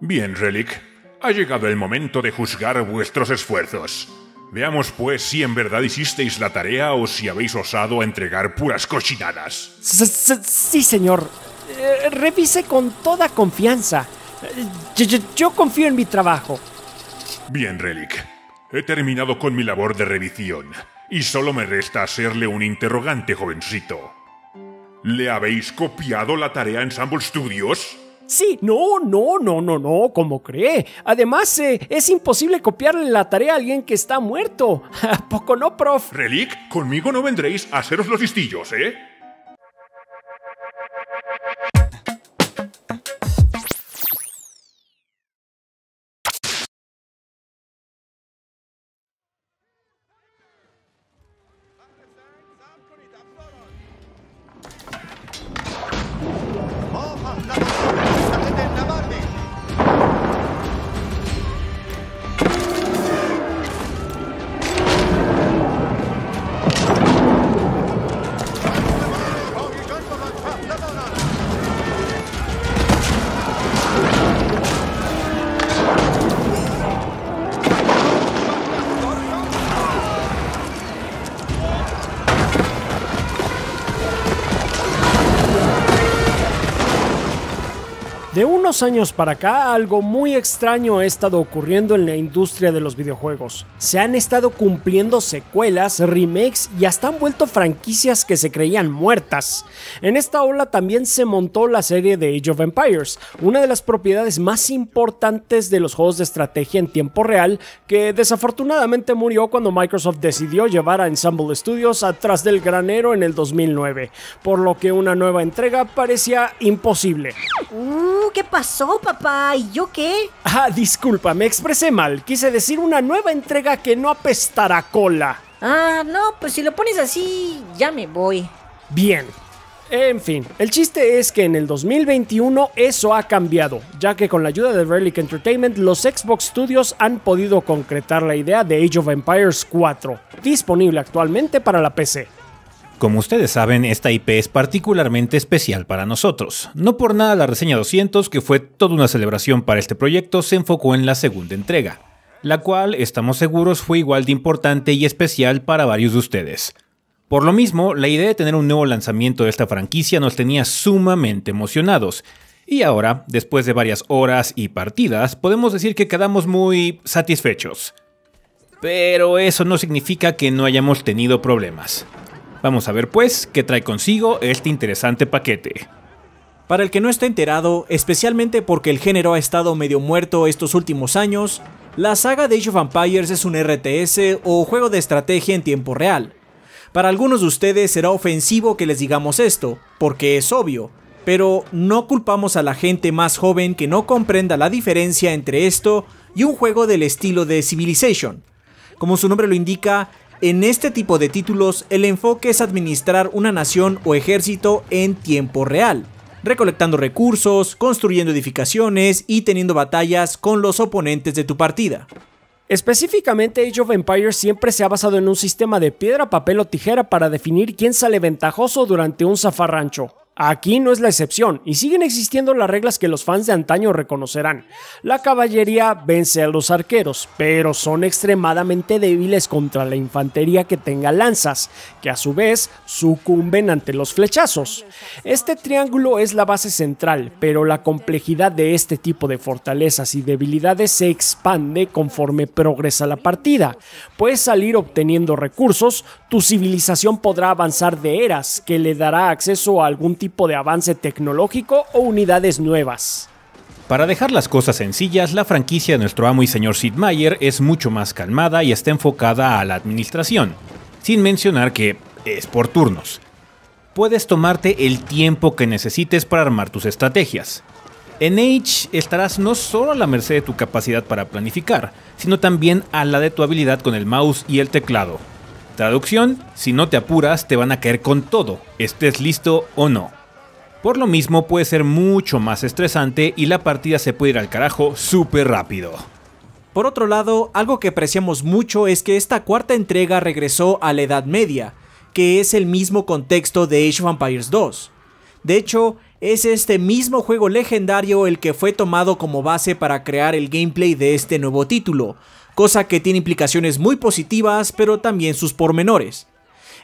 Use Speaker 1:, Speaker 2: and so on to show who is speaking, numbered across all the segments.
Speaker 1: Bien, Relic, ha llegado el momento de juzgar vuestros esfuerzos. Veamos pues si en verdad hicisteis la tarea o si habéis osado entregar puras cochinadas.
Speaker 2: Sí, señor. Eh, revise con toda confianza. Eh, yo, yo, confío en mi trabajo.
Speaker 1: Bien, Relic. He terminado con mi labor de revisión y solo me resta hacerle un interrogante, jovencito. ¿Le habéis copiado la tarea en Ensemble Studios? Sí,
Speaker 2: no, no, no, no, no, como cree. Además, eh, es imposible copiarle la tarea a alguien que está muerto.
Speaker 1: ¿A poco no, prof? Relic, conmigo no vendréis a haceros los listillos, ¿eh?
Speaker 2: De unos años para acá, algo muy extraño ha estado ocurriendo en la industria de los videojuegos. Se han estado cumpliendo secuelas, remakes y hasta han vuelto franquicias que se creían muertas. En esta ola también se montó la serie de Age of Empires, una de las propiedades más importantes de los juegos de estrategia en tiempo real, que desafortunadamente murió cuando Microsoft decidió llevar a Ensemble Studios atrás del granero en el 2009, por lo que una nueva entrega parecía imposible.
Speaker 3: Uh. ¿Qué pasó, papá. ¿Y yo qué?
Speaker 2: Ah, disculpa, me expresé mal. Quise decir una nueva entrega que no apestará cola.
Speaker 3: Ah, no, pues si lo pones así, ya me voy.
Speaker 2: Bien. En fin, el chiste es que en el 2021 eso ha cambiado, ya que con la ayuda de Relic Entertainment los Xbox Studios han podido concretar la idea de Age of Empires 4, disponible actualmente para la PC.
Speaker 1: Como ustedes saben, esta IP es particularmente especial para nosotros. No por nada la reseña 200, que fue toda una celebración para este proyecto, se enfocó en la segunda entrega, la cual estamos seguros fue igual de importante y especial para varios de ustedes. Por lo mismo, la idea de tener un nuevo lanzamiento de esta franquicia nos tenía sumamente emocionados, y ahora, después de varias horas y partidas, podemos decir que quedamos muy satisfechos. Pero eso no significa que no hayamos tenido problemas. Vamos a ver pues qué trae consigo este interesante paquete. Para el que no esté enterado, especialmente
Speaker 3: porque el género ha estado medio muerto estos últimos años, la saga de Age of Empires es un RTS o juego de estrategia en tiempo real. Para algunos de ustedes será ofensivo que les digamos esto, porque es obvio, pero no culpamos a la gente más joven que no comprenda la diferencia entre esto y un juego del estilo de Civilization. Como su nombre lo indica, en este tipo de títulos, el enfoque es administrar una nación o ejército en tiempo real, recolectando recursos, construyendo edificaciones y teniendo batallas con los oponentes de tu partida. Específicamente
Speaker 2: Age of Empires siempre se ha basado en un sistema de piedra, papel o tijera para definir quién sale ventajoso durante un zafarrancho. Aquí no es la excepción y siguen existiendo las reglas que los fans de antaño reconocerán. La caballería vence a los arqueros, pero son extremadamente débiles contra la infantería que tenga lanzas, que a su vez sucumben ante los flechazos. Este triángulo es la base central, pero la complejidad de este tipo de fortalezas y debilidades se expande conforme progresa la partida. Puedes salir obteniendo recursos, tu civilización podrá avanzar de eras, que le dará acceso a algún tipo de avance tecnológico o unidades nuevas.
Speaker 1: Para dejar las cosas sencillas, la franquicia de nuestro amo y señor Sid Meier es mucho más calmada y está enfocada a la administración, sin mencionar que es por turnos. Puedes tomarte el tiempo que necesites para armar tus estrategias. En Age estarás no solo a la merced de tu capacidad para planificar, sino también a la de tu habilidad con el mouse y el teclado. Traducción, si no te apuras te van a caer con todo, estés listo o no. Por lo mismo puede ser mucho más estresante y la partida se puede ir al carajo súper rápido. Por otro lado, algo que apreciamos
Speaker 3: mucho es que esta cuarta entrega regresó a la Edad Media, que es el mismo contexto de Age of Empires 2. De hecho, es este mismo juego legendario el que fue tomado como base para crear el gameplay de este nuevo título, cosa que tiene implicaciones muy positivas pero también sus pormenores.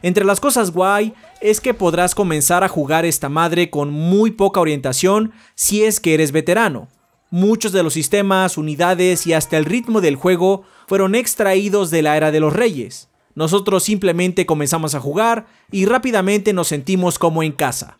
Speaker 3: Entre las cosas guay es que podrás comenzar a jugar esta madre con muy poca orientación si es que eres veterano. Muchos de los sistemas, unidades y hasta el ritmo del juego fueron extraídos de la era de los reyes. Nosotros simplemente comenzamos a jugar y rápidamente nos sentimos como en casa.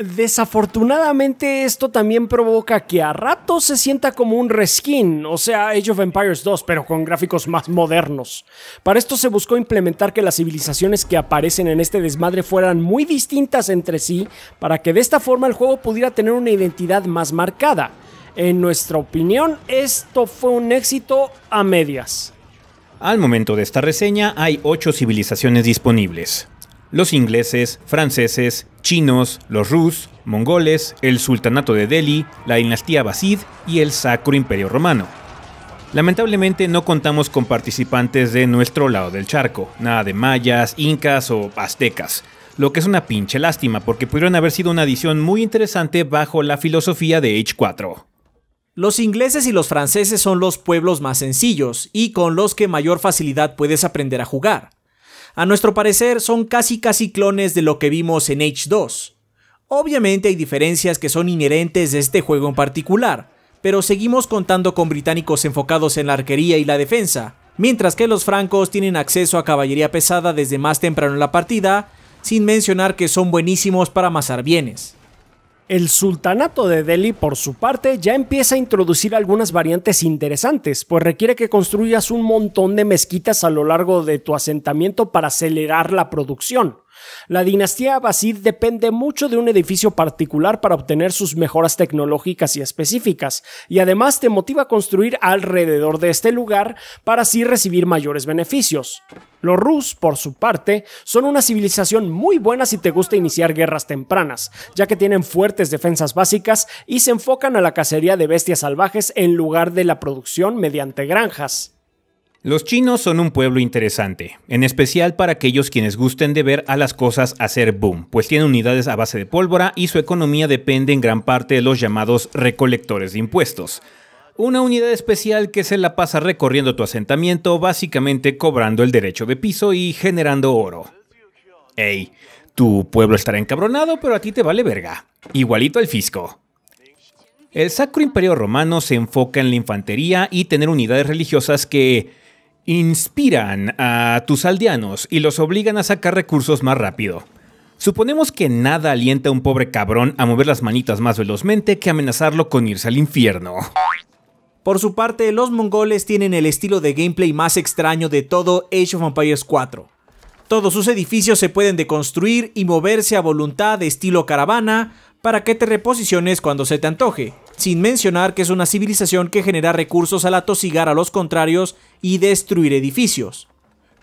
Speaker 2: Desafortunadamente esto también provoca que a ratos se sienta como un reskin, o sea, Age of Empires 2, pero con gráficos más modernos. Para esto se buscó implementar que las civilizaciones que aparecen en este desmadre fueran muy distintas entre sí, para que de esta forma el juego pudiera tener una identidad más marcada. En nuestra opinión, esto fue un éxito a medias.
Speaker 1: Al momento de esta reseña hay 8 civilizaciones disponibles los ingleses, franceses, chinos, los rus, mongoles, el sultanato de Delhi, la dinastía Basid y el Sacro Imperio Romano. Lamentablemente no contamos con participantes de nuestro lado del charco, nada de mayas, incas o aztecas, lo que es una pinche lástima porque pudieron haber sido una adición muy interesante bajo la filosofía de H4.
Speaker 3: Los ingleses y los franceses son los pueblos más sencillos y con los que mayor facilidad puedes aprender a jugar, a nuestro parecer son casi casi clones de lo que vimos en H2. Obviamente hay diferencias que son inherentes de este juego en particular, pero seguimos contando con británicos enfocados en la arquería y la defensa, mientras que los francos tienen acceso a caballería pesada desde más temprano en la partida, sin mencionar que son buenísimos para amasar bienes.
Speaker 2: El sultanato de Delhi, por su parte, ya empieza a introducir algunas variantes interesantes, pues requiere que construyas un montón de mezquitas a lo largo de tu asentamiento para acelerar la producción. La dinastía Abbasid depende mucho de un edificio particular para obtener sus mejoras tecnológicas y específicas, y además te motiva a construir alrededor de este lugar para así recibir mayores beneficios. Los Rus, por su parte, son una civilización muy buena si te gusta iniciar guerras tempranas, ya que tienen fuertes defensas básicas y se enfocan a la cacería de bestias salvajes en lugar de la producción mediante granjas.
Speaker 1: Los chinos son un pueblo interesante, en especial para aquellos quienes gusten de ver a las cosas hacer boom, pues tienen unidades a base de pólvora y su economía depende en gran parte de los llamados recolectores de impuestos. Una unidad especial que se la pasa recorriendo tu asentamiento, básicamente cobrando el derecho de piso y generando oro. Ey, tu pueblo estará encabronado, pero a ti te vale verga. Igualito al fisco. El Sacro Imperio Romano se enfoca en la infantería y tener unidades religiosas que inspiran a tus aldeanos y los obligan a sacar recursos más rápido. Suponemos que nada alienta a un pobre cabrón a mover las manitas más velozmente que amenazarlo con irse al infierno.
Speaker 3: Por su parte, los mongoles tienen el estilo de gameplay más extraño de todo Age of Empires 4. Todos sus edificios se pueden deconstruir y moverse a voluntad de estilo caravana para que te reposiciones cuando se te antoje sin mencionar que es una civilización que genera recursos al atosigar a los contrarios y destruir edificios.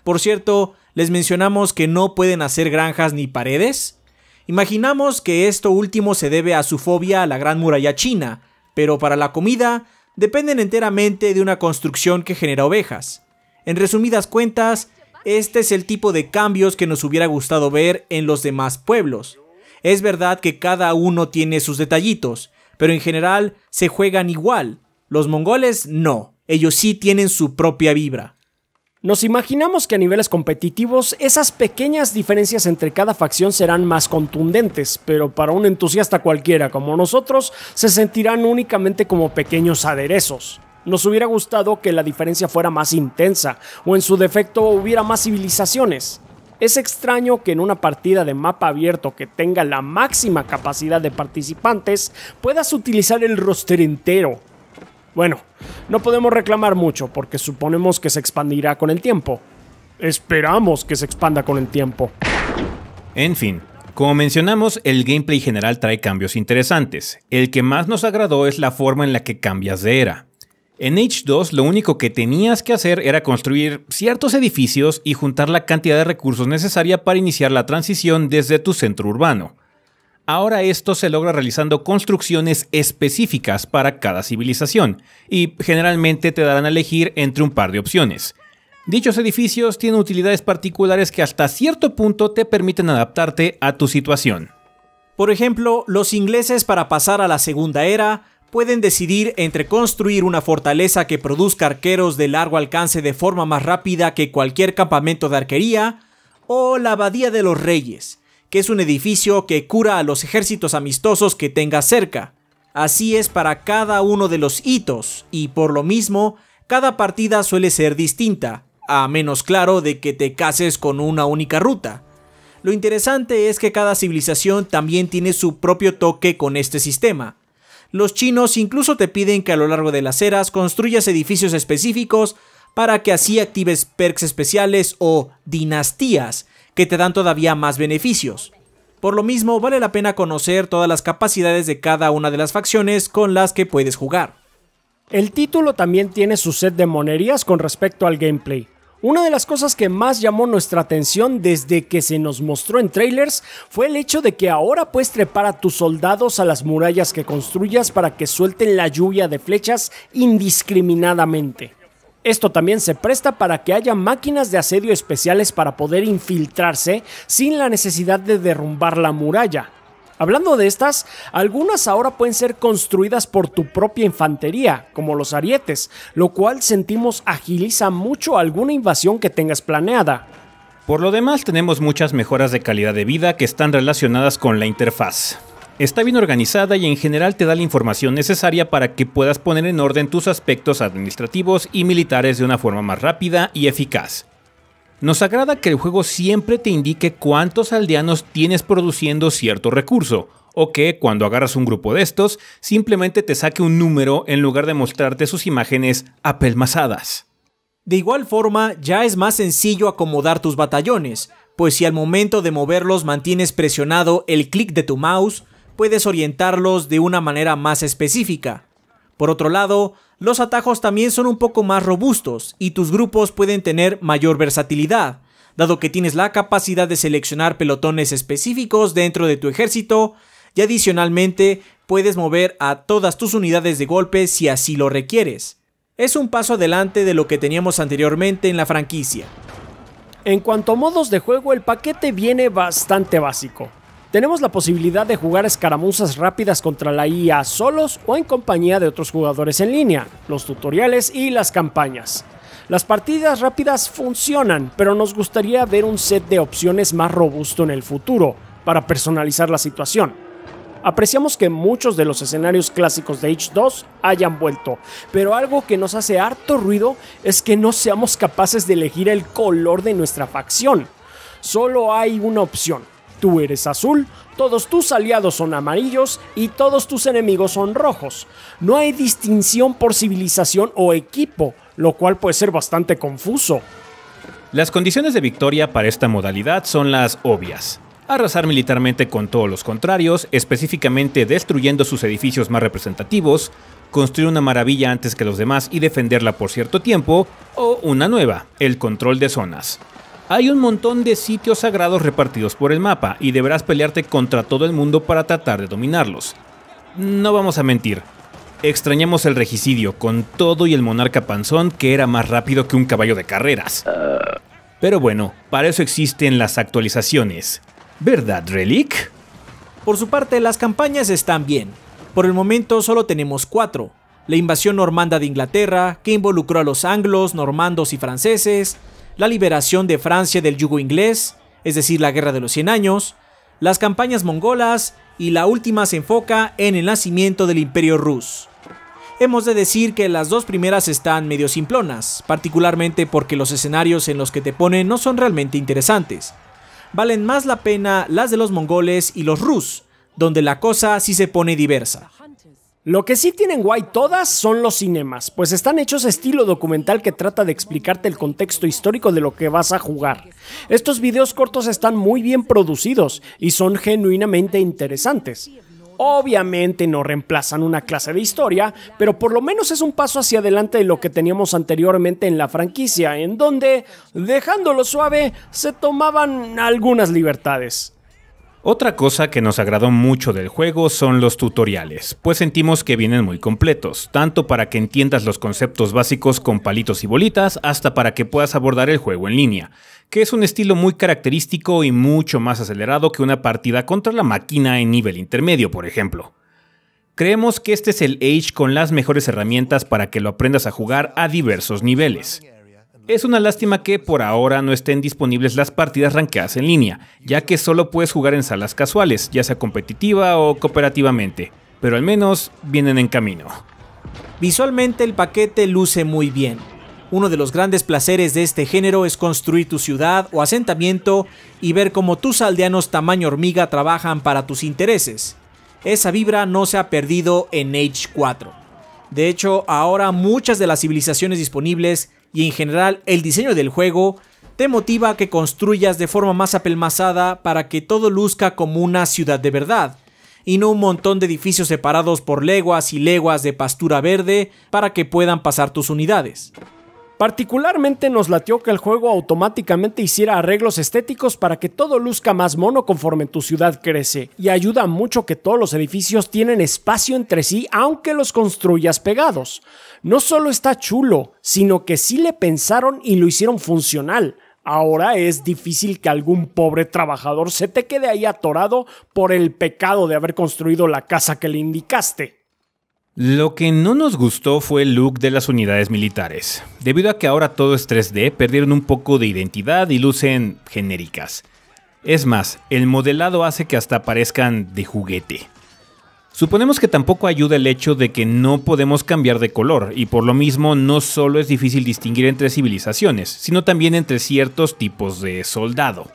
Speaker 3: Por cierto, les mencionamos que no pueden hacer granjas ni paredes. Imaginamos que esto último se debe a su fobia a la Gran Muralla China, pero para la comida dependen enteramente de una construcción que genera ovejas. En resumidas cuentas, este es el tipo de cambios que nos hubiera gustado ver en los demás pueblos. Es verdad que cada uno tiene sus detallitos, pero en general se juegan igual. Los mongoles no, ellos sí tienen su propia vibra. Nos
Speaker 2: imaginamos que a niveles competitivos esas pequeñas diferencias entre cada facción serán más contundentes, pero para un entusiasta cualquiera como nosotros se sentirán únicamente como pequeños aderezos. Nos hubiera gustado que la diferencia fuera más intensa, o en su defecto hubiera más civilizaciones. Es extraño que en una partida de mapa abierto que tenga la máxima capacidad de participantes puedas utilizar el roster entero. Bueno, no podemos reclamar mucho porque suponemos que se expandirá con el tiempo. Esperamos que se expanda con el tiempo.
Speaker 1: En fin, como mencionamos, el gameplay general trae cambios interesantes. El que más nos agradó es la forma en la que cambias de era. En H2 lo único que tenías que hacer era construir ciertos edificios y juntar la cantidad de recursos necesaria para iniciar la transición desde tu centro urbano. Ahora esto se logra realizando construcciones específicas para cada civilización, y generalmente te darán a elegir entre un par de opciones. Dichos edificios tienen utilidades particulares que hasta cierto punto te permiten adaptarte a tu situación.
Speaker 3: Por ejemplo, los ingleses para pasar a la segunda era pueden decidir entre construir una fortaleza que produzca arqueros de largo alcance de forma más rápida que cualquier campamento de arquería, o la Abadía de los Reyes, que es un edificio que cura a los ejércitos amistosos que tenga cerca. Así es para cada uno de los hitos, y por lo mismo, cada partida suele ser distinta, a menos claro de que te cases con una única ruta. Lo interesante es que cada civilización también tiene su propio toque con este sistema, los chinos incluso te piden que a lo largo de las eras construyas edificios específicos para que así actives perks especiales o dinastías que te dan todavía más beneficios. Por lo mismo, vale la pena conocer todas las capacidades de cada una de las facciones con las que puedes jugar.
Speaker 2: El título también tiene su set de monerías con respecto al gameplay. Una de las cosas que más llamó nuestra atención desde que se nos mostró en trailers fue el hecho de que ahora puedes trepar a tus soldados a las murallas que construyas para que suelten la lluvia de flechas indiscriminadamente. Esto también se presta para que haya máquinas de asedio especiales para poder infiltrarse sin la necesidad de derrumbar la muralla, Hablando de estas, algunas ahora pueden ser construidas por tu propia infantería, como los arietes, lo cual sentimos agiliza mucho alguna invasión que tengas planeada.
Speaker 1: Por lo demás, tenemos muchas mejoras de calidad de vida que están relacionadas con la interfaz. Está bien organizada y en general te da la información necesaria para que puedas poner en orden tus aspectos administrativos y militares de una forma más rápida y eficaz. Nos agrada que el juego siempre te indique cuántos aldeanos tienes produciendo cierto recurso, o que cuando agarras un grupo de estos, simplemente te saque un número en lugar de mostrarte sus imágenes apelmazadas. De igual forma, ya es
Speaker 3: más sencillo acomodar tus batallones, pues si al momento de moverlos mantienes presionado el clic de tu mouse, puedes orientarlos de una manera más específica. Por otro lado, los atajos también son un poco más robustos y tus grupos pueden tener mayor versatilidad, dado que tienes la capacidad de seleccionar pelotones específicos dentro de tu ejército y adicionalmente puedes mover a todas tus unidades de golpe si así lo requieres. Es un paso adelante de lo que teníamos anteriormente en la franquicia. En cuanto a modos de juego, el paquete viene bastante básico.
Speaker 2: Tenemos la posibilidad de jugar escaramuzas rápidas contra la IA solos o en compañía de otros jugadores en línea, los tutoriales y las campañas. Las partidas rápidas funcionan, pero nos gustaría ver un set de opciones más robusto en el futuro, para personalizar la situación. Apreciamos que muchos de los escenarios clásicos de H2 hayan vuelto, pero algo que nos hace harto ruido es que no seamos capaces de elegir el color de nuestra facción. Solo hay una opción, Tú eres azul, todos tus aliados son amarillos y todos tus enemigos son rojos. No hay distinción por civilización o equipo, lo cual puede ser bastante confuso.
Speaker 1: Las condiciones de victoria para esta modalidad son las obvias. Arrasar militarmente con todos los contrarios, específicamente destruyendo sus edificios más representativos, construir una maravilla antes que los demás y defenderla por cierto tiempo, o una nueva, el control de zonas. Hay un montón de sitios sagrados repartidos por el mapa y deberás pelearte contra todo el mundo para tratar de dominarlos. No vamos a mentir, extrañamos el regicidio con todo y el monarca panzón que era más rápido que un caballo de carreras. Pero bueno, para eso existen las actualizaciones. ¿Verdad, Relic?
Speaker 3: Por su parte, las campañas están bien. Por el momento solo tenemos cuatro. La invasión normanda de Inglaterra, que involucró a los anglos, normandos y franceses, la liberación de Francia del yugo inglés, es decir, la Guerra de los 100 Años, las campañas mongolas y la última se enfoca en el nacimiento del Imperio Rus. Hemos de decir que las dos primeras están medio simplonas, particularmente porque los escenarios en los que te ponen no son realmente interesantes. Valen más la pena las de los mongoles y los rus, donde la cosa sí se pone diversa. Lo que sí tienen guay todas
Speaker 2: son los cinemas, pues están hechos estilo documental que trata de explicarte el contexto histórico de lo que vas a jugar. Estos videos cortos están muy bien producidos y son genuinamente interesantes. Obviamente no reemplazan una clase de historia, pero por lo menos es un paso hacia adelante de lo que teníamos anteriormente en la franquicia, en donde, dejándolo suave, se tomaban algunas libertades.
Speaker 1: Otra cosa que nos agradó mucho del juego son los tutoriales, pues sentimos que vienen muy completos, tanto para que entiendas los conceptos básicos con palitos y bolitas, hasta para que puedas abordar el juego en línea, que es un estilo muy característico y mucho más acelerado que una partida contra la máquina en nivel intermedio, por ejemplo. Creemos que este es el Age con las mejores herramientas para que lo aprendas a jugar a diversos niveles. Es una lástima que por ahora no estén disponibles las partidas ranqueadas en línea, ya que solo puedes jugar en salas casuales, ya sea competitiva o cooperativamente, pero al menos vienen en camino.
Speaker 3: Visualmente el paquete luce muy bien. Uno de los grandes placeres de este género es construir tu ciudad o asentamiento y ver cómo tus aldeanos tamaño hormiga trabajan para tus intereses. Esa vibra no se ha perdido en Age 4. De hecho, ahora muchas de las civilizaciones disponibles y en general el diseño del juego te motiva a que construyas de forma más apelmazada para que todo luzca como una ciudad de verdad, y no un montón de edificios separados por leguas y leguas de pastura verde para que puedan pasar tus unidades. Particularmente nos latió que el juego
Speaker 2: automáticamente hiciera arreglos estéticos para que todo luzca más mono conforme tu ciudad crece, y ayuda mucho que todos los edificios tienen espacio entre sí aunque los construyas pegados. No solo está chulo, sino que sí le pensaron y lo hicieron funcional. Ahora es difícil que algún pobre trabajador se te quede ahí atorado por el pecado de haber construido la casa que le indicaste.
Speaker 1: Lo que no nos gustó fue el look de las unidades militares. Debido a que ahora todo es 3D, perdieron un poco de identidad y lucen genéricas. Es más, el modelado hace que hasta parezcan de juguete. Suponemos que tampoco ayuda el hecho de que no podemos cambiar de color, y por lo mismo no solo es difícil distinguir entre civilizaciones, sino también entre ciertos tipos de soldado.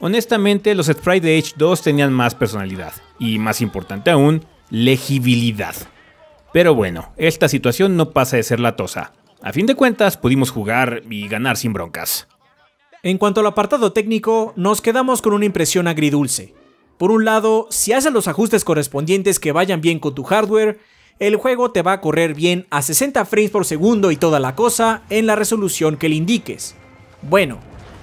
Speaker 1: Honestamente, los Sprite de H2 tenían más personalidad, y más importante aún, legibilidad. Pero bueno, esta situación no pasa de ser latosa. A fin de cuentas, pudimos jugar y ganar sin broncas. En cuanto al apartado técnico, nos quedamos con una impresión agridulce. Por un
Speaker 3: lado, si haces los ajustes correspondientes que vayan bien con tu hardware, el juego te va a correr bien a 60 frames por segundo y toda la cosa en la resolución que le indiques. Bueno,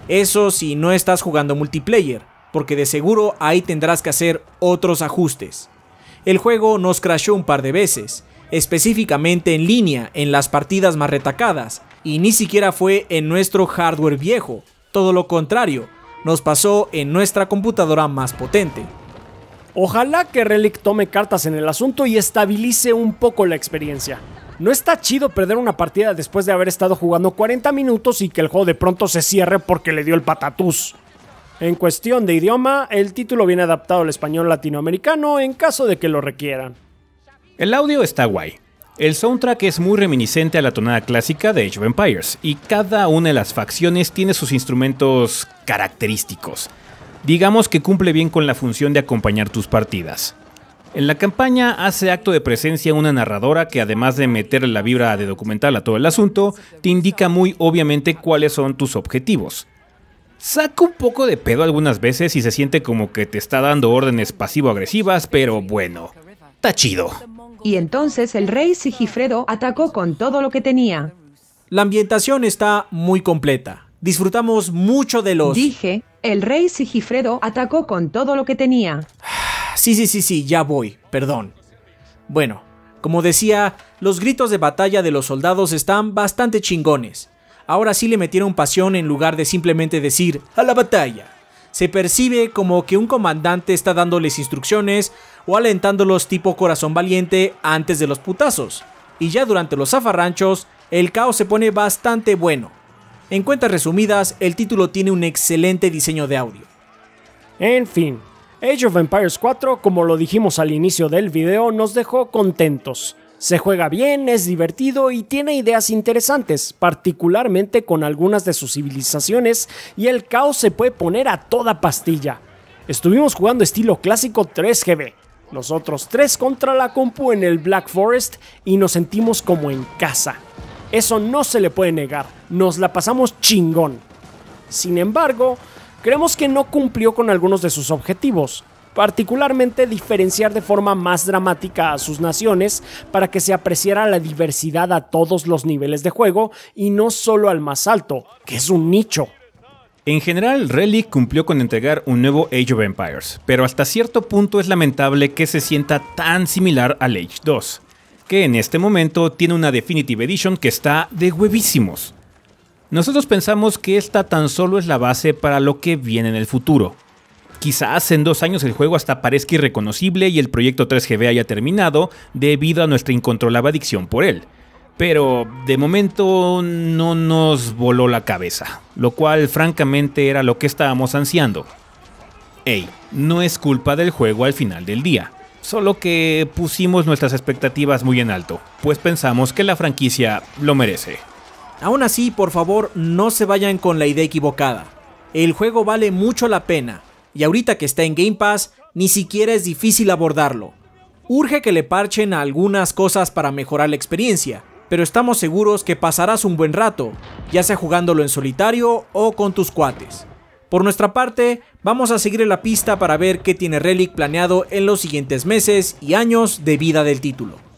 Speaker 3: eso si no estás jugando multiplayer, porque de seguro ahí tendrás que hacer otros ajustes. El juego nos crashó un par de veces, específicamente en línea, en las partidas más retacadas, y ni siquiera fue en nuestro hardware viejo, todo lo contrario, nos pasó en nuestra computadora más potente.
Speaker 2: Ojalá que Relic tome cartas en el asunto y estabilice un poco la experiencia. No está chido perder una partida después de haber estado jugando 40 minutos y que el juego de pronto se cierre porque le dio el patatús. En cuestión de idioma, el título viene adaptado al español latinoamericano en caso de que lo requieran.
Speaker 1: El audio está guay. El soundtrack es muy reminiscente a la tonada clásica de Age of Empires, y cada una de las facciones tiene sus instrumentos característicos. Digamos que cumple bien con la función de acompañar tus partidas. En la campaña hace acto de presencia una narradora que además de meter la vibra de documental a todo el asunto, te indica muy obviamente cuáles son tus objetivos. Saca un poco de pedo algunas veces y se siente como que te está dando órdenes pasivo-agresivas, pero bueno, está chido
Speaker 3: y entonces el rey Sigifredo atacó con todo lo que tenía. La ambientación está muy completa. Disfrutamos mucho de los... Dije, el rey Sigifredo atacó con todo lo que tenía. Sí, sí, sí, sí, ya voy, perdón. Bueno, como decía, los gritos de batalla de los soldados están bastante chingones. Ahora sí le metieron pasión en lugar de simplemente decir a la batalla. Se percibe como que un comandante está dándoles instrucciones o alentándolos tipo corazón valiente antes de los putazos. Y ya durante los zafarranchos, el caos se pone bastante bueno. En cuentas resumidas, el título tiene un excelente diseño de audio. En fin, Age of Empires
Speaker 2: 4, como lo dijimos al inicio del video, nos dejó contentos. Se juega bien, es divertido y tiene ideas interesantes, particularmente con algunas de sus civilizaciones, y el caos se puede poner a toda pastilla. Estuvimos jugando estilo clásico 3GB, nosotros tres contra la compu en el Black Forest y nos sentimos como en casa. Eso no se le puede negar, nos la pasamos chingón. Sin embargo, creemos que no cumplió con algunos de sus objetivos, particularmente diferenciar de forma más dramática a sus naciones para que se apreciara la diversidad a todos los niveles de juego y no solo al más alto, que es un nicho.
Speaker 1: En general, Relic cumplió con entregar un nuevo Age of Empires, pero hasta cierto punto es lamentable que se sienta tan similar al Age 2, que en este momento tiene una Definitive Edition que está de huevísimos. Nosotros pensamos que esta tan solo es la base para lo que viene en el futuro. Quizás en dos años el juego hasta parezca irreconocible y el proyecto 3GB haya terminado debido a nuestra incontrolable adicción por él. Pero de momento no nos voló la cabeza, lo cual francamente era lo que estábamos ansiando. Ey, no es culpa del juego al final del día, solo que pusimos nuestras expectativas muy en alto, pues pensamos que la franquicia lo merece.
Speaker 3: Aún así, por favor, no se vayan con la idea equivocada. El juego vale mucho la pena, y ahorita que está en Game Pass, ni siquiera es difícil abordarlo. Urge que le parchen algunas cosas para mejorar la experiencia, pero estamos seguros que pasarás un buen rato, ya sea jugándolo en solitario o con tus cuates. Por nuestra parte, vamos a seguir la pista para ver qué tiene Relic planeado en los siguientes meses y años de vida del título.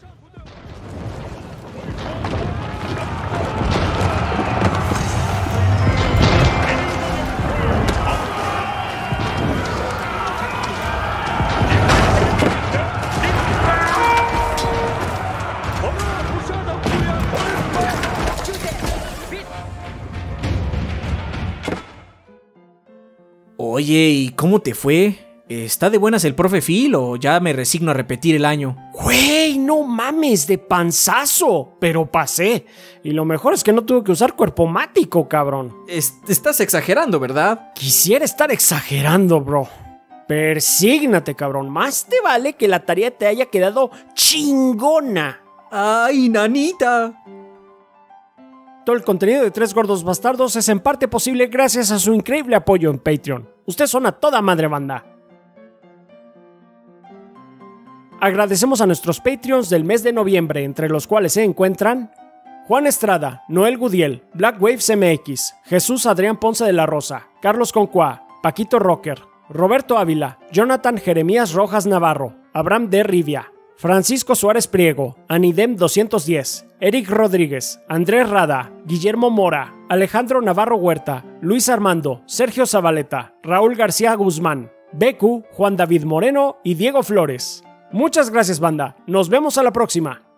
Speaker 3: Oye, ¿y cómo te fue? ¿Está de buenas el profe Phil o ya me resigno a repetir el año? ¡Güey, no mames, de panzazo!
Speaker 2: Pero pasé. Y lo mejor es que no tuve que usar cuerpo mático, cabrón. estás exagerando, ¿verdad? Quisiera estar exagerando, bro. Persígnate, cabrón. Más te vale que la tarea te haya quedado chingona. ¡Ay, nanita! Todo el contenido de Tres Gordos Bastardos es en parte posible gracias a su increíble apoyo en Patreon. Usted son a toda madre banda. Agradecemos a nuestros Patreons del mes de noviembre, entre los cuales se encuentran Juan Estrada, Noel Gudiel, Black Waves MX, Jesús Adrián Ponce de la Rosa, Carlos Concuá, Paquito Rocker, Roberto Ávila, Jonathan Jeremías Rojas Navarro, Abraham D. Rivia, Francisco Suárez Priego, Anidem 210, Eric Rodríguez, Andrés Rada, Guillermo Mora, Alejandro Navarro Huerta, Luis Armando, Sergio Zabaleta, Raúl García Guzmán, Becu, Juan David Moreno y Diego Flores. Muchas gracias banda, nos vemos a la próxima.